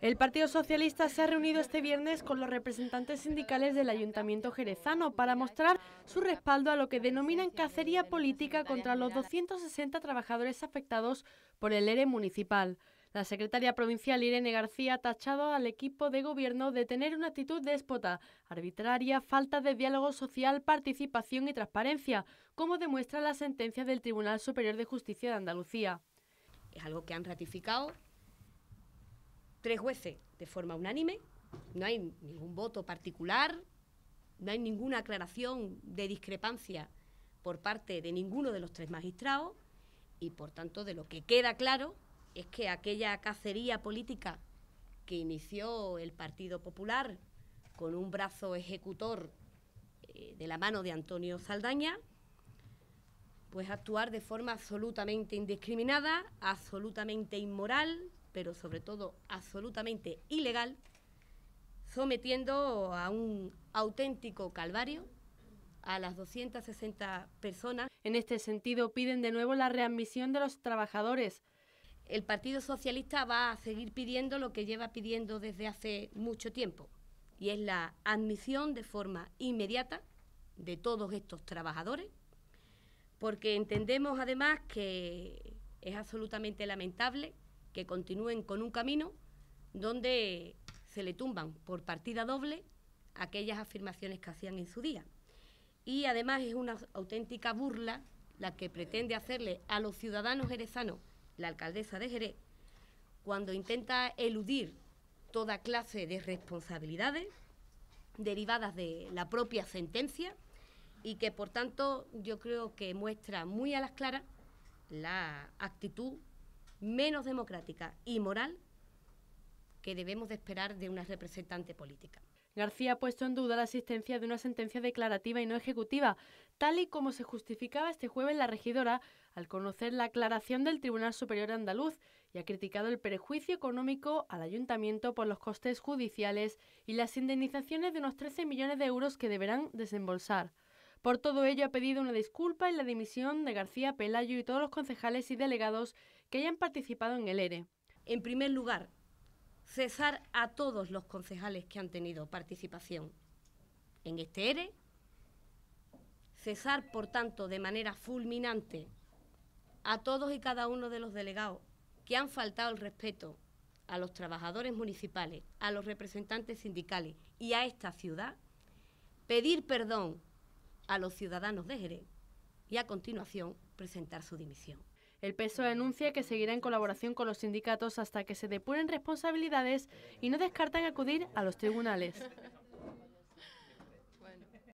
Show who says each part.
Speaker 1: El Partido Socialista se ha reunido este viernes con los representantes sindicales del Ayuntamiento jerezano para mostrar su respaldo a lo que denominan cacería política contra los 260 trabajadores afectados por el ERE municipal. La secretaria provincial Irene García ha tachado al equipo de gobierno de tener una actitud déspota, arbitraria, falta de diálogo social, participación y transparencia, como demuestra la sentencia del Tribunal
Speaker 2: Superior de Justicia de Andalucía. Es algo que han ratificado tres jueces de forma unánime, no hay ningún voto particular, no hay ninguna aclaración de discrepancia por parte de ninguno de los tres magistrados y por tanto de lo que queda claro es que aquella cacería política que inició el Partido Popular con un brazo ejecutor eh, de la mano de Antonio Saldaña, pues actuar de forma absolutamente indiscriminada, absolutamente inmoral, pero sobre todo absolutamente ilegal, sometiendo a un auténtico calvario a las 260 personas. En este sentido, piden de nuevo la readmisión de los trabajadores. El Partido Socialista va a seguir pidiendo lo que lleva pidiendo desde hace mucho tiempo, y es la admisión de forma inmediata de todos estos trabajadores porque entendemos además que es absolutamente lamentable que continúen con un camino donde se le tumban por partida doble aquellas afirmaciones que hacían en su día. Y además es una auténtica burla la que pretende hacerle a los ciudadanos jerezanos la alcaldesa de Jerez cuando intenta eludir toda clase de responsabilidades derivadas de la propia sentencia y que por tanto yo creo que muestra muy a las claras la actitud menos democrática y moral que debemos de esperar de una representante política. García ha puesto
Speaker 1: en duda la existencia de una sentencia declarativa y no ejecutiva, tal y como se justificaba este jueves la regidora al conocer la aclaración del Tribunal Superior Andaluz y ha criticado el perjuicio económico al ayuntamiento por los costes judiciales y las indemnizaciones de unos 13 millones de euros que deberán desembolsar. Por todo ello ha pedido una disculpa y la dimisión de García Pelayo y todos los concejales y delegados que hayan participado en el ERE. E. En primer lugar,
Speaker 2: cesar a todos los concejales que han tenido participación en este ERE, e. cesar, por tanto, de manera fulminante a todos y cada uno de los delegados que han faltado el respeto a los trabajadores municipales, a los representantes sindicales y a esta ciudad, pedir perdón a los ciudadanos de Jerez y a continuación presentar
Speaker 1: su dimisión. El PSOE anuncia que seguirá en colaboración con los sindicatos hasta que se depuren responsabilidades y no descartan acudir a los tribunales.